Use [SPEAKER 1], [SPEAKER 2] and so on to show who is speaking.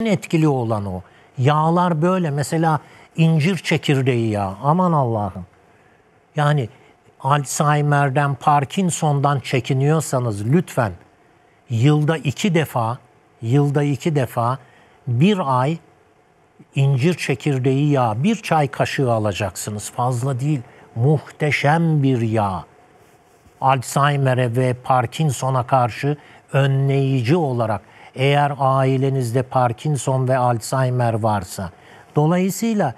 [SPEAKER 1] En etkili olan o. Yağlar böyle mesela incir çekirdeği ya aman Allah'ım. Yani Alzheimer'den, Parkinson'dan çekiniyorsanız lütfen yılda iki defa, yılda iki defa bir ay incir çekirdeği yağı bir çay kaşığı alacaksınız. Fazla değil. Muhteşem bir yağ. Alzheimer'e ve Parkinson'a karşı önleyici olarak eğer ailenizde Parkinson ve Alzheimer varsa. Dolayısıyla